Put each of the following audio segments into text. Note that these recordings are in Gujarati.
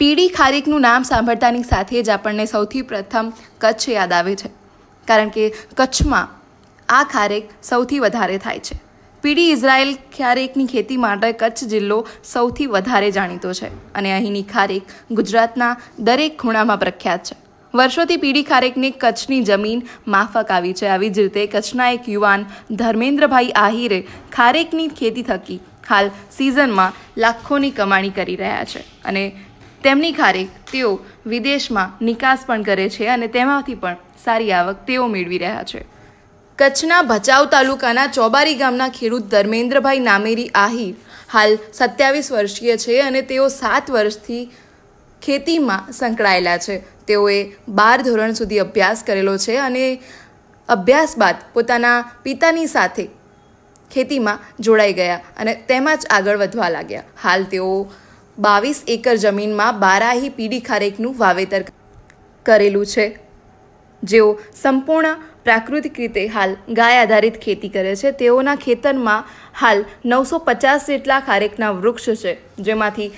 પીડી ખારીકનું નામ સાંભળતાની સાથે જ આપણને સૌથી પ્રથમ કચ્છ યાદ આવે છે કારણ કે કચ્છમાં આ ખારેક સૌથી વધારે થાય છે પીડી ઇઝરાયલ ખારેકની ખેતી માટે કચ્છ જિલ્લો સૌથી વધારે જાણીતો છે અને અહીંની ખારેક ગુજરાતના દરેક ખૂણામાં પ્રખ્યાત છે વર્ષોથી પીડી ખારેકને કચ્છની જમીન માફક આવી છે આવી જ રીતે કચ્છના એક યુવાન ધર્મેન્દ્રભાઈ આહિરે ખારેકની ખેતી થકી હાલ સિઝનમાં લાખોની કમાણી કરી રહ્યા છે અને તેમની ખારે તેઓ વિદેશમાં નિકાસ પણ કરે છે અને તેમાંથી પણ સારી આવક તેઓ મેળવી રહ્યા છે કચ્છના ભચાઉ તાલુકાના ચોબારી ગામના ખેડૂત ધર્મેન્દ્રભાઈ નામેરી આહિર હાલ સત્યાવીસ વર્ષીય છે અને તેઓ સાત વર્ષથી ખેતીમાં સંકળાયેલા છે તેઓએ બાર ધોરણ સુધી અભ્યાસ કરેલો છે અને અભ્યાસ બાદ પોતાના પિતાની સાથે ખેતીમાં જોડાઈ ગયા અને તેમાં જ આગળ વધવા લાગ્યા હાલ તેઓ બાવીસ એકર જમીનમાં બારાહી પીડી ખારેકનું વાવેતર કરેલું છે જેઓ સંપૂર્ણ પ્રાકૃતિક રીતે હાલ ગાય આધારિત ખેતી કરે છે તેઓના ખેતરમાં હાલ નવસો પચાસ જેટલા ખારેકના વૃક્ષ છે જેમાંથી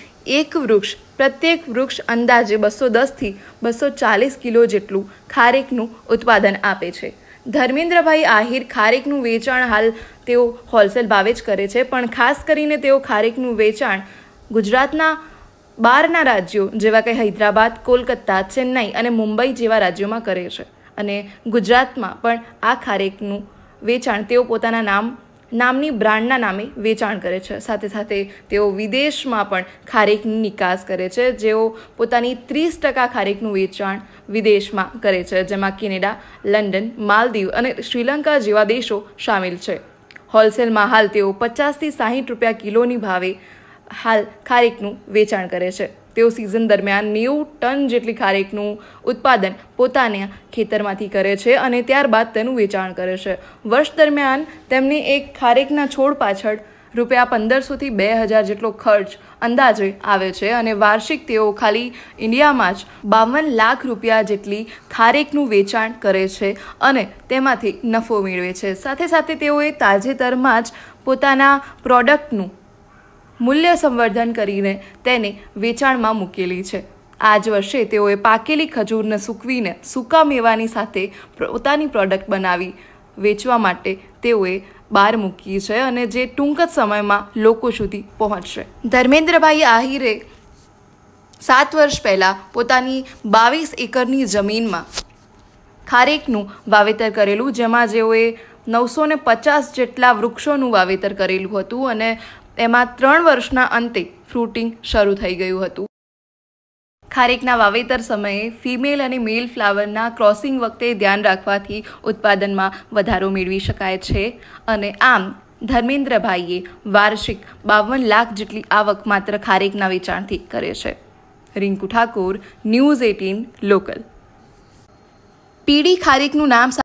એક વૃક્ષ પ્રત્યેક વૃક્ષ અંદાજે બસો દસથી બસો ચાલીસ કિલો જેટલું ખારેકનું ઉત્પાદન આપે છે ધર્મેન્દ્રભાઈ આહિર ખારેકનું વેચાણ હાલ તેઓ હોલસેલ ભાવે જ કરે છે પણ ખાસ કરીને તેઓ ખારેકનું વેચાણ ગુજરાતના બહારના રાજ્યો જેવા કે હૈદરાબાદ કોલકાતા ચેન્નાઈ અને મુંબઈ જેવા રાજ્યોમાં કરે છે અને ગુજરાતમાં પણ આ ખારેકનું વેચાણ તેઓ પોતાના નામ નામની બ્રાન્ડના નામે વેચાણ કરે છે સાથે સાથે તેઓ વિદેશમાં પણ ખારેકની નિકાસ કરે છે જેઓ પોતાની ત્રીસ ટકા ખારેકનું વેચાણ વિદેશમાં કરે છે જેમાં કેનેડા લંડન માલદીવ અને શ્રીલંકા જેવા દેશો સામેલ છે હોલસેલમાં હાલ તેઓ પચાસથી સાહીઠ રૂપિયા કિલોની ભાવે હાલ ખારેકનું વેચાણ કરે છે તેઓ સિઝન દરમિયાન નેવું ટન જેટલી ખારેકનું ઉત્પાદન પોતાના ખેતરમાંથી કરે છે અને ત્યારબાદ તેનું વેચાણ કરે છે વર્ષ દરમિયાન તેમની એક ખારેકના છોડ પાછળ રૂપિયા પંદરસોથી બે હજાર જેટલો ખર્ચ અંદાજે આવે છે અને વાર્ષિક તેઓ ખાલી ઇન્ડિયામાં જ બાવન લાખ રૂપિયા જેટલી ખારેકનું વેચાણ કરે છે અને તેમાંથી નફો મેળવે છે સાથે સાથે તેઓએ તાજેતરમાં જ પોતાના પ્રોડક્ટનું મૂલ્ય સંવર્ધન કરીને તેને વેચાણમાં મૂકેલી છે આ જ વર્ષે તેઓએ પાકેલી ખજૂરને સૂકવીને સૂકા મેવાની સાથે પોતાની પ્રોડક્ટ બનાવી વેચવા માટે તેઓએ બહાર મૂકી છે અને જે ટૂંક જ સમયમાં લોકો સુધી પહોંચશે ધર્મેન્દ્રભાઈ આહિરે સાત વર્ષ પહેલાં પોતાની બાવીસ એકરની જમીનમાં ખારેકનું વાવેતર કરેલું જેમાં જેઓએ નવસો ને પચાસ જેટલા વૃક્ષોનું વાવેતર કરેલું હતું અને તેમાં ત્રણ વર્ષના અંતે ફ્રૂટિંગ શરૂ થઈ ગયું હતું ખારેકના વાવેતર સમયે ફિમેલ અને મેલ ફ્લાવરના ક્રોસિંગ વખતે ધ્યાન રાખવાથી ઉત્પાદનમાં વધારો મેળવી શકાય છે અને આમ ધર્મેન્દ્રભાઈએ વાર્ષિક બાવન લાખ જેટલી આવક માત્ર ખારેકના વેચાણથી કરે છે Rinku Thakor news eighteen local પીડી ખારેકનું નામ